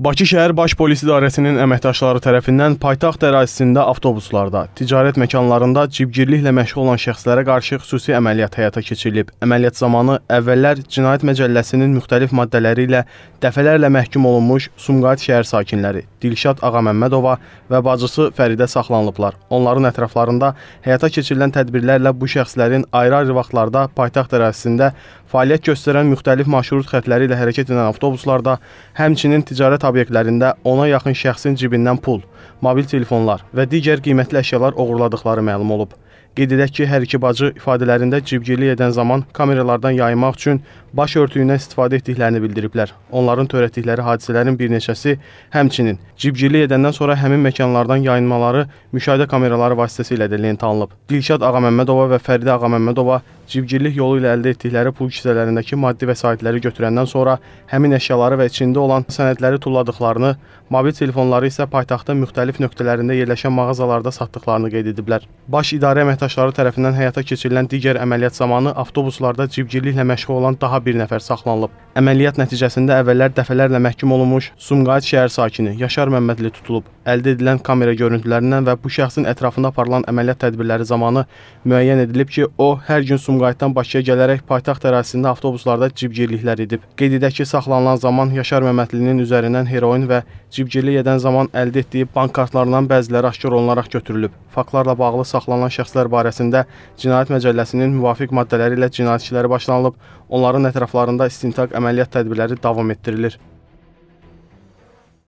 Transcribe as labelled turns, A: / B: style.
A: Bakı şəhər Baş Polis İdarəsinin əməkdaşları tərəfindən paytaxt ərazisində avtobuslarda, ticarət məkanlarında cibgirliklə məşğul olan şəxslərə qarşı xüsusi əməliyyat həyata keçirilib. Əməliyyat zamanı əvvəllər Cinayət Məcəlləsinin müxtəlif maddələri ilə dəfələrlə məhkum olunmuş Sumqayıt şəhər sakinləri Dilşad Ağaməmmədova və bacısı Fəridə saxlanılıblar. Onların ətraflarında həyata keçirilən tədbirlərlə bu şəxslərin ayrı-ayrı vaxtlarda paytaxt ərazisində fəaliyyət göstərən müxtəlif marşrut xətləri ilə hərəkət edən avtobuslarda, həmçinin ticarət obyektlərində ona yaxın şəxsin cibindən pul, mobil telefonlar və digər qiymətli əşyalar oğurladıqları məlum olub. Qeyd edək ki, hər iki bacı ifadələrində cibgirlik edən zaman kameralardan yaymaq üçün baş örtüyündən istifadə etdiklərini bildiriblər. Onların törətdikləri hadisələrin bir neçəsi həmçinin cibgirlik edəndən sonra həmin məkanlardan yayınmaları müşahidə kameraları vasitəsilə də lentə alınıb. Dilşad Ağaməmmədova və Fəridə Ağaməmmədova cibgirlik yolu ilə əldə etdikləri pul kisələrindəki maddi vəsaitləri götürəndən sonra həmin əşyaları və içində olan sənədləri tulladıqlarını, mobil telefonları isə paytaxtın müxtəlif nöqtələrində yerləşən mağazalarda satdıqlarını qeyd ediblər. Baş idarə əməkdaşları tərəfindən həyata keçirilən digər əməliyyat zamanı avtobuslarda cibgirliklə məşğul olan daha bir nəfər saxlanılıb. Əməliyyat nəticəsində əvvəllər dəfələrlə məhkum olunmuş Sumqayıt şəhər sakini Yaşar Məmmədli tutulub. Əldə edilən kamera görüntülərindən və bu şəxsin ətrafında aparılan əməliyyat tədbirləri zamanı müəyyən edilib ki, o hər gün Sumqayıt Sumqayıtdan Bakıya gələrək paytaxt ərazisində avtobuslarda cibgirliklər edib. Qeyd edək ki, saxlanılan zaman Yaşar Məmmədlinin üzərindən heroin və cibgirlik edən zaman əldə etdiyi bank kartlarından bəziləri aşkar olunaraq götürülüb. Faktlarla bağlı saxlanılan şəxslər barəsində Cinayət Məcəlləsinin müvafiq maddələri ilə cinayətçiləri başlanılıb, onların ətraflarında istintaq əməliyyat tədbirləri davam etdirilir.